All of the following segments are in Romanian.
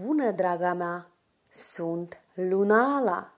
Bună, draga mea! Sunt Lunala!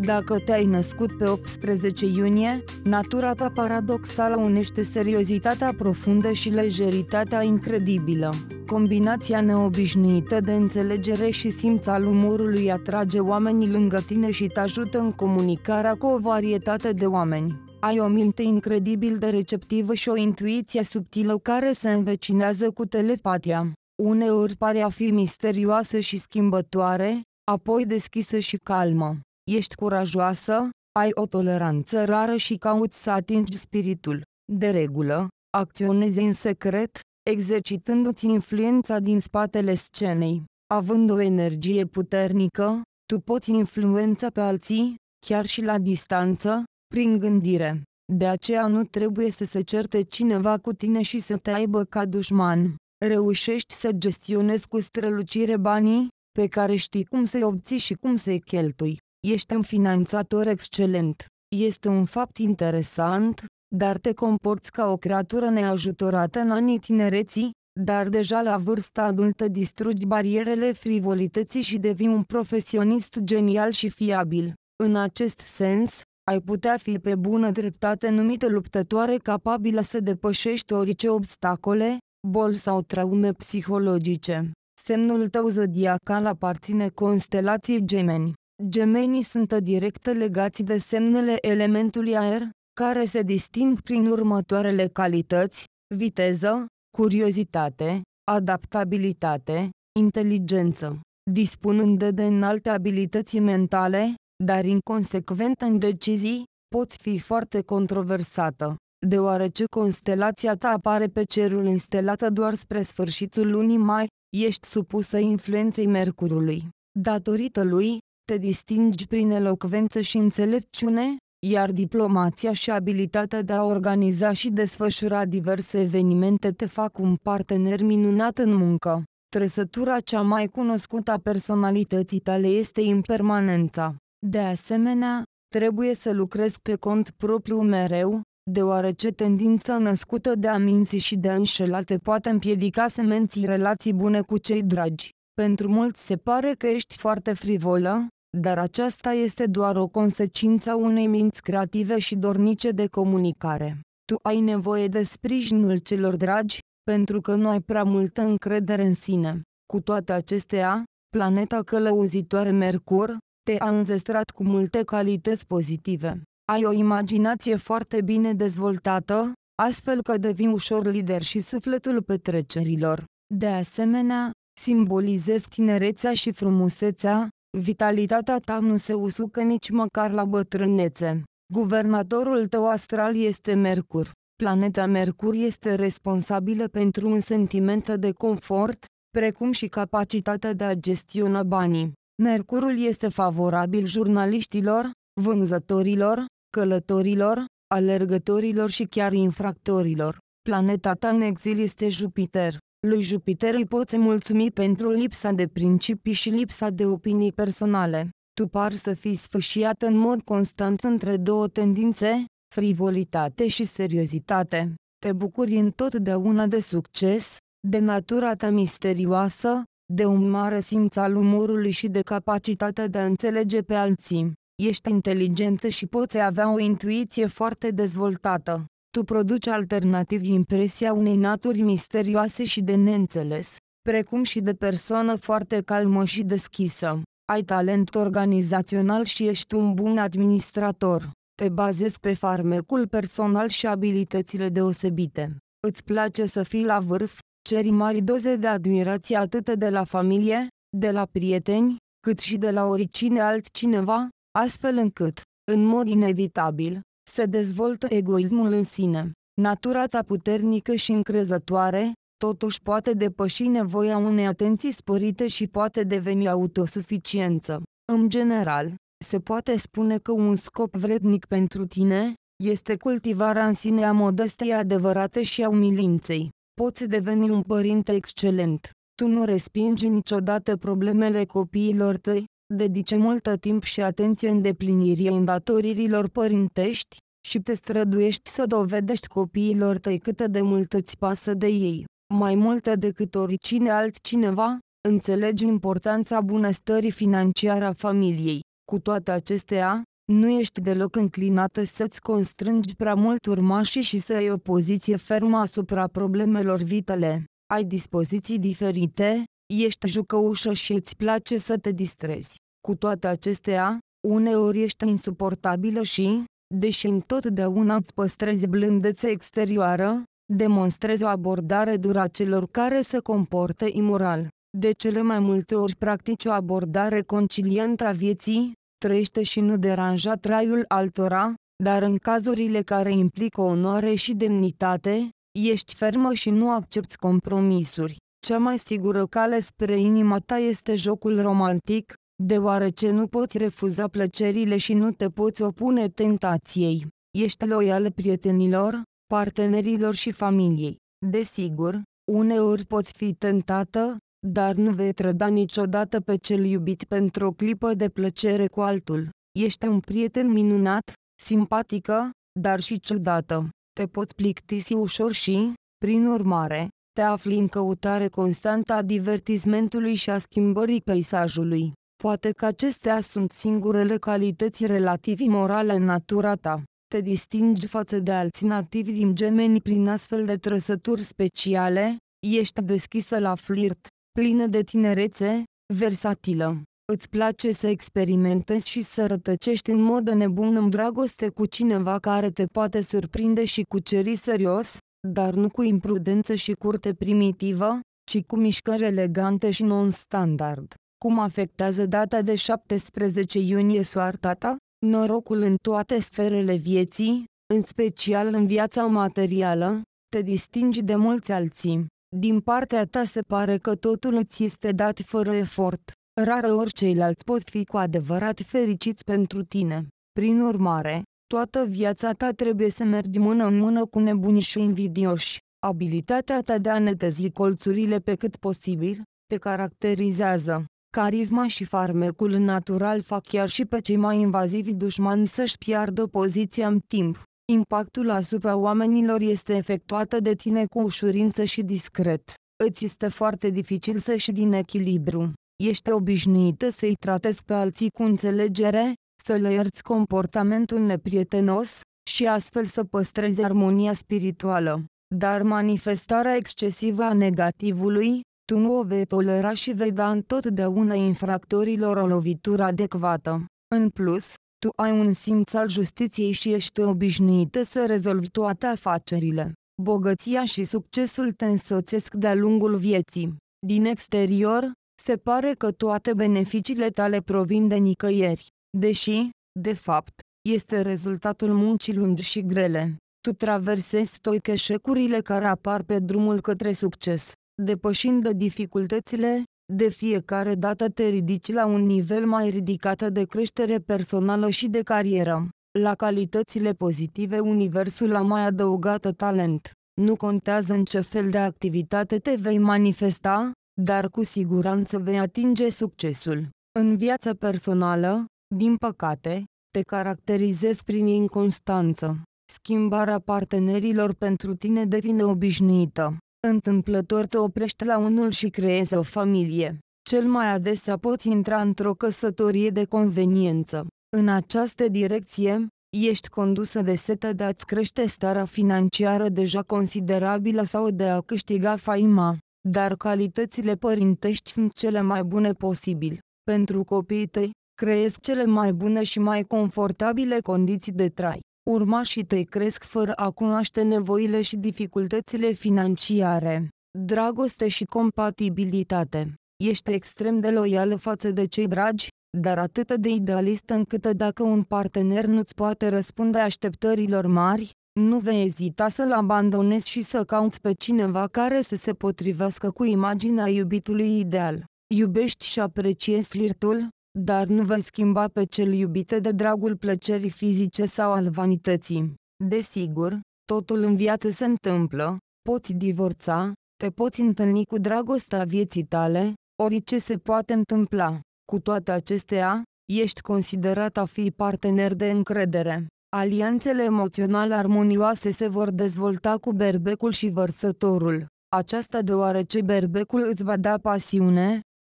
Dacă te-ai născut pe 18 iunie, natura ta paradoxală unește seriozitatea profundă și lejeritatea incredibilă. Combinația neobișnuită de înțelegere și simț al umorului atrage oamenii lângă tine și te ajută în comunicarea cu o varietate de oameni. Ai o minte incredibil de receptivă și o intuiție subtilă care se învecinează cu telepatia. Uneori pare a fi misterioasă și schimbătoare, apoi deschisă și calmă. Ești curajoasă, ai o toleranță rară și cauți să atingi spiritul. De regulă, acționezi în secret, exercitându-ți influența din spatele scenei. Având o energie puternică, tu poți influența pe alții, chiar și la distanță, prin gândire. De aceea nu trebuie să se certe cineva cu tine și să te aibă ca dușman. Reușești să gestionezi cu strălucire banii pe care știi cum să-i obții și cum să-i cheltui. Ești un finanțator excelent. Este un fapt interesant, dar te comporți ca o creatură neajutorată în anii tinereții, dar deja la vârsta adultă distrugi barierele frivolității și devii un profesionist genial și fiabil. În acest sens, ai putea fi pe bună dreptate numită luptătoare capabilă să depășești orice obstacole, bol sau traume psihologice. Semnul tău zodiacal aparține constelației gemeni. Gemenii sunt direct legați de semnele elementului aer, care se disting prin următoarele calități, viteză, curiozitate, adaptabilitate, inteligență. Dispunând de înalte abilități mentale, dar inconsecvent în decizii, poți fi foarte controversată deoarece constelația ta apare pe cerul instelată doar spre sfârșitul lunii mai, ești supusă influenței Mercurului. Datorită lui, te distingi prin elocvență și înțelepciune, iar diplomația și abilitatea de a organiza și desfășura diverse evenimente te fac un partener minunat în muncă. Trăsătura cea mai cunoscută a personalității tale este impermanența. De asemenea, trebuie să lucrezi pe cont propriu mereu, deoarece tendința născută de a minți și de a înșela poate împiedica să menții relații bune cu cei dragi. Pentru mulți se pare că ești foarte frivolă, dar aceasta este doar o consecință a unei minți creative și dornice de comunicare. Tu ai nevoie de sprijinul celor dragi, pentru că nu ai prea multă încredere în sine. Cu toate acestea, planeta călăuzitoare Mercur te-a înzestrat cu multe calități pozitive ai o imaginație foarte bine dezvoltată, astfel că devii ușor lider și sufletul petrecerilor. De asemenea, simbolizezi tinerețea și frumusețea, vitalitatea ta nu se usucă nici măcar la bătrânețe. Guvernatorul tău astral este Mercur. Planeta Mercur este responsabilă pentru un sentiment de confort, precum și capacitatea de a gestiona banii. Mercurul este favorabil jurnaliștilor, vânzătorilor, călătorilor, alergătorilor și chiar infractorilor. Planeta ta în exil este Jupiter. Lui Jupiter îi poți mulțumi pentru lipsa de principii și lipsa de opinii personale. Tu par să fii sfâșiat în mod constant între două tendințe, frivolitate și seriozitate. Te bucuri întotdeauna de succes, de natura ta misterioasă, de un mare simț al umorului și de capacitatea de a înțelege pe alții. Ești inteligentă și poți avea o intuiție foarte dezvoltată. Tu produci alternativ impresia unei naturi misterioase și de neînțeles, precum și de persoană foarte calmă și deschisă. Ai talent organizațional și ești un bun administrator. Te bazezi pe farmecul personal și abilitățile deosebite. Îți place să fii la vârf, ceri mari doze de admirație atât de la familie, de la prieteni, cât și de la oricine altcineva, astfel încât, în mod inevitabil, se dezvoltă egoismul în sine. Natura ta puternică și încrezătoare, totuși poate depăși nevoia unei atenții sporite și poate deveni autosuficiență. În general, se poate spune că un scop vrednic pentru tine este cultivarea în sine a modestiei adevărate și a umilinței. Poți deveni un părinte excelent. Tu nu respingi niciodată problemele copiilor tăi, dedice multă timp și atenție în deplinirii îndatoririlor părintești, și te străduiești să dovedești copiilor tăi cât de mult îți pasă de ei, mai mult decât oricine altcineva, înțelegi importanța bunăstării financiare a familiei. Cu toate acestea, nu ești deloc înclinată să-ți constrângi prea mult urmașii și să ai o poziție fermă asupra problemelor vitale. Ai dispoziții diferite, Ești jucăușă și îți place să te distrezi. Cu toate acestea, uneori ești insuportabilă și, deși întotdeauna îți păstrezi blândețe exterioară, demonstrezi o abordare dură celor care se comportă imoral. De cele mai multe ori practici o abordare conciliantă a vieții, trăiește și nu deranja traiul altora, dar în cazurile care implică onoare și demnitate, ești fermă și nu accepti compromisuri. Cea mai sigură cale spre inima ta este jocul romantic, deoarece nu poți refuza plăcerile și nu te poți opune tentației. Ești loial prietenilor, partenerilor și familiei. Desigur, uneori poți fi tentată, dar nu vei trăda niciodată pe cel iubit pentru o clipă de plăcere cu altul. Ești un prieten minunat, simpatică, dar și ciudată. Te poți plictisi ușor și, prin urmare, te afli în căutare constantă a divertismentului și a schimbării peisajului. Poate că acestea sunt singurele calități relativ morale în natura ta. Te distingi față de alții nativi din gemeni prin astfel de trăsături speciale, ești deschisă la flirt, plină de tinerețe, versatilă. Îți place să experimentezi și să rătăcești în mod nebun în dragoste cu cineva care te poate surprinde și cuceri serios? dar nu cu imprudență și curte primitivă, ci cu mișcări elegante și non-standard. Cum afectează data de 17 iunie soarta ta? Norocul în toate sferele vieții, în special în viața materială, te distingi de mulți alții. Din partea ta se pare că totul îți este dat fără efort. Rară ori ceilalți pot fi cu adevărat fericiți pentru tine. Prin urmare, Toată viața ta trebuie să mergi mână în mână cu nebuni și invidioși. Abilitatea ta de a netezi colțurile pe cât posibil, te caracterizează. Carisma și farmecul natural fac chiar și pe cei mai invazivi dușmani să-și piardă poziția în timp. Impactul asupra oamenilor este efectuată de tine cu ușurință și discret. Îți este foarte dificil să ieși din echilibru. Ești obișnuită să-i tratezi pe alții cu înțelegere, să le ierți comportamentul neprietenos, și astfel să păstrezi armonia spirituală. Dar manifestarea excesivă a negativului, tu nu o vei tolera și vei da întotdeauna infractorilor o lovitură adecvată. În plus, tu ai un simț al justiției și ești obișnuită să rezolvi toate afacerile. Bogăția și succesul te însoțesc de-a lungul vieții. Din exterior, se pare că toate beneficiile tale provin de nicăieri. Deși, de fapt, este rezultatul muncii lungi și grele, tu traversezi eșecurile care apar pe drumul către succes, depășind de dificultățile, de fiecare dată te ridici la un nivel mai ridicat de creștere personală și de carieră. La calitățile pozitive universul a mai adăugat talent. Nu contează în ce fel de activitate te vei manifesta, dar cu siguranță vei atinge succesul. În viața personală, din păcate, te caracterizezi prin inconstanță. Schimbarea partenerilor pentru tine devine obișnuită. Întâmplător te oprești la unul și creezi o familie. Cel mai adesea poți intra într-o căsătorie de conveniență. În această direcție, ești condusă de setă de a-ți crește starea financiară deja considerabilă sau de a câștiga faima, dar calitățile părintești sunt cele mai bune posibil. Pentru copiii tăi, creesc cele mai bune și mai confortabile condiții de trai. Urmașii tăi cresc fără a cunoaște nevoile și dificultățile financiare, dragoste și compatibilitate. Ești extrem de loială față de cei dragi, dar atât de idealistă încât dacă un partener nu-ți poate răspunde așteptărilor mari, nu vei ezita să-l abandonezi și să cauți pe cineva care să se potrivească cu imaginea iubitului ideal. Iubești și apreciezi flirtul, dar nu vei schimba pe cel iubit de dragul plăcerii fizice sau al vanității. Desigur, totul în viață se întâmplă, poți divorța, te poți întâlni cu dragostea vieții tale, orice se poate întâmpla. Cu toate acestea, ești considerat a fi partener de încredere. Alianțele emoționale armonioase se vor dezvolta cu berbecul și vărsătorul. Aceasta deoarece berbecul îți va da pasiune,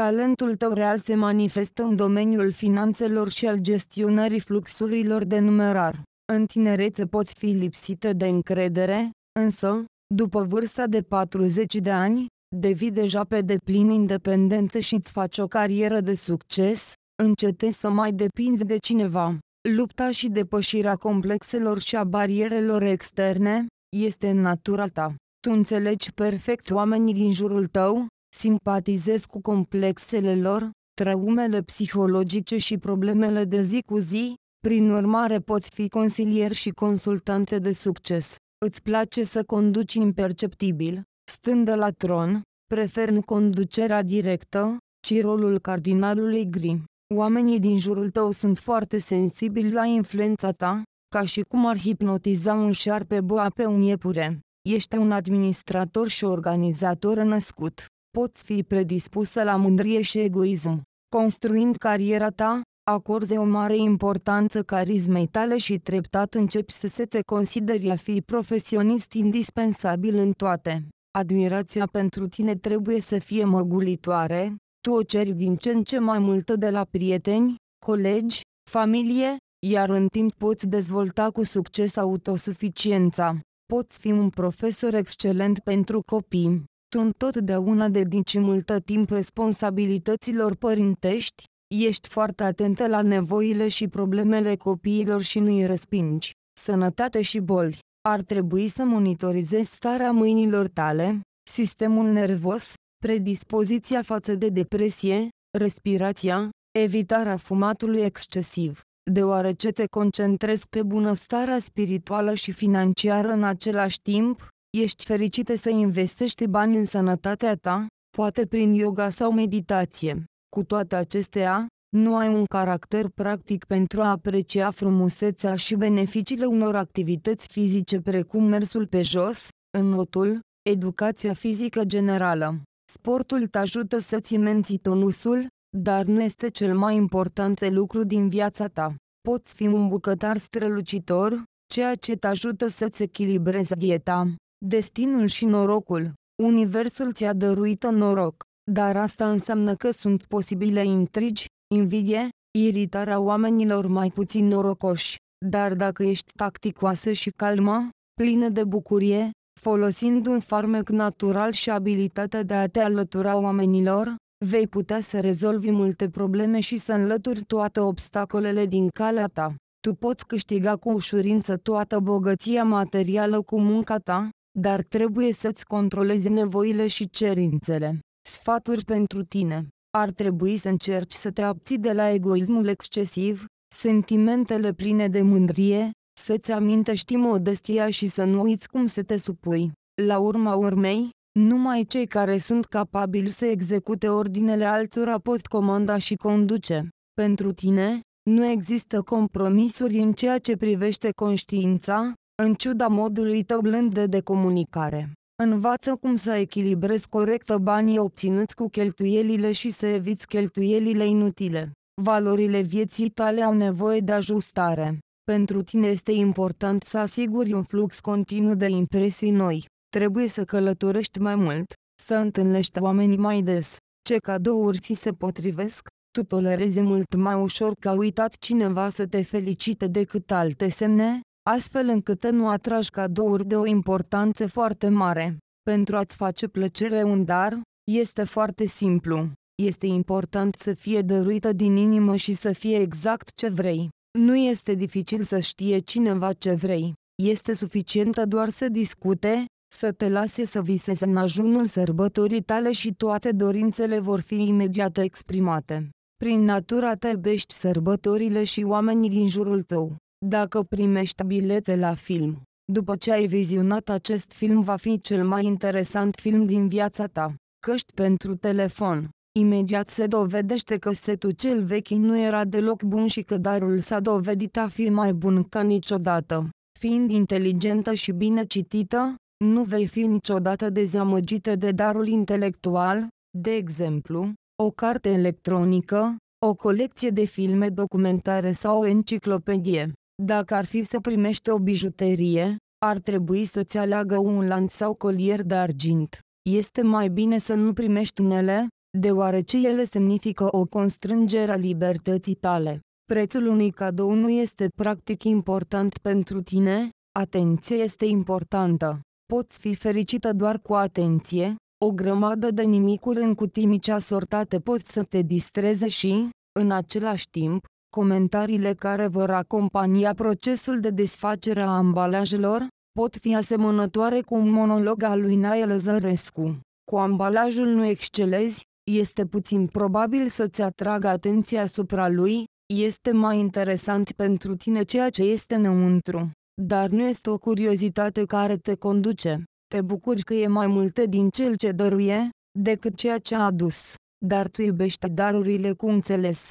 Talentul tău real se manifestă în domeniul finanțelor și al gestionării fluxurilor de numerar. În tinerețe poți fi lipsită de încredere, însă, după vârsta de 40 de ani, devii deja pe deplin independentă și îți faci o carieră de succes, încetezi să mai depinzi de cineva. Lupta și depășirea complexelor și a barierelor externe este în natura ta. Tu înțelegi perfect oamenii din jurul tău, Simpatizez cu complexele lor, traumele psihologice și problemele de zi cu zi, prin urmare poți fi consilier și consultante de succes. Îți place să conduci imperceptibil, stând la tron, prefer nu conducerea directă, ci rolul cardinalului gri. Oamenii din jurul tău sunt foarte sensibili la influența ta, ca și cum ar hipnotiza un șarpe boa pe un iepure. Ești un administrator și organizator născut poți fi predispusă la mândrie și egoism. Construind cariera ta, acorzi o mare importanță carismei tale și treptat începi să se te consideri a fi profesionist indispensabil în toate. Admirația pentru tine trebuie să fie măgulitoare, tu o ceri din ce în ce mai multă de la prieteni, colegi, familie, iar în timp poți dezvolta cu succes autosuficiența. Poți fi un profesor excelent pentru copii, întotdeauna dedici multă timp responsabilităților părintești, ești foarte atentă la nevoile și problemele copiilor și nu-i respingi. Sănătate și boli. Ar trebui să monitorizezi starea mâinilor tale, sistemul nervos, predispoziția față de depresie, respirația, evitarea fumatului excesiv, deoarece te concentrezi pe bunăstarea spirituală și financiară în același timp, Ești fericită să investești bani în sănătatea ta, poate prin yoga sau meditație. Cu toate acestea, nu ai un caracter practic pentru a aprecia frumusețea și beneficiile unor activități fizice precum mersul pe jos, înotul, educația fizică generală. Sportul te ajută să-ți menții tonusul, dar nu este cel mai important lucru din viața ta. Poți fi un bucătar strălucitor, ceea ce te ajută să-ți echilibrezi dieta. Destinul și norocul. Universul ți-a dăruit noroc, dar asta înseamnă că sunt posibile intrigi, invidie, iritarea oamenilor mai puțin norocoși. Dar dacă ești tacticoasă și calmă, plină de bucurie, folosind un farmec natural și abilitatea de a te alătura oamenilor, vei putea să rezolvi multe probleme și să înlături toate obstacolele din calea ta. Tu poți câștiga cu ușurință toată bogăția materială cu munca ta, dar trebuie să-ți controlezi nevoile și cerințele. Sfaturi pentru tine. Ar trebui să încerci să te abții de la egoismul excesiv, sentimentele pline de mândrie, să-ți amintești modestia și să nu uiți cum să te supui. La urma urmei, numai cei care sunt capabili să execute ordinele altora pot comanda și conduce. Pentru tine, nu există compromisuri în ceea ce privește conștiința, în ciuda modului tău blând de comunicare. Învață cum să echilibrezi corect banii obținuți cu cheltuielile și să eviți cheltuielile inutile. Valorile vieții tale au nevoie de ajustare. Pentru tine este important să asiguri un flux continuu de impresii noi. Trebuie să călătorești mai mult, să întâlnești oamenii mai des. Ce cadouri ți se potrivesc? Tu tolerezi mult mai ușor că a uitat cineva să te felicite decât alte semne? astfel încât nu atragi cadouri de o importanță foarte mare. Pentru a-ți face plăcere un dar, este foarte simplu. Este important să fie dăruită din inimă și să fie exact ce vrei. Nu este dificil să știe cineva ce vrei. Este suficientă doar să discute, să te lase să visezi în ajunul sărbătorii tale și toate dorințele vor fi imediat exprimate. Prin natura ta iubești sărbătorile și oamenii din jurul tău. Dacă primești bilete la film, după ce ai vizionat acest film va fi cel mai interesant film din viața ta. Căști pentru telefon. Imediat se dovedește că setul cel vechi nu era deloc bun și că darul s-a dovedit a fi mai bun ca niciodată. Fiind inteligentă și bine citită, nu vei fi niciodată dezamăgită de darul intelectual, de exemplu, o carte electronică, o colecție de filme documentare sau o enciclopedie. Dacă ar fi să primești o bijuterie, ar trebui să-ți aleagă un lanț sau colier de argint. Este mai bine să nu primești unele, deoarece ele semnifică o constrângere a libertății tale. Prețul unui cadou nu este practic important pentru tine, atenție este importantă. Poți fi fericită doar cu atenție, o grămadă de nimicuri în cutii mici asortate pot să te distreze și, în același timp, Comentariile care vor acompania procesul de desfacere a ambalajelor pot fi asemănătoare cu un monolog al lui Nael Zărescu. Cu ambalajul nu excelezi, este puțin probabil să-ți atragă atenția asupra lui, este mai interesant pentru tine ceea ce este înăuntru. Dar nu este o curiozitate care te conduce. Te bucuri că e mai multe din cel ce dăruie, decât ceea ce a adus. Dar tu iubești darurile cu înțeles.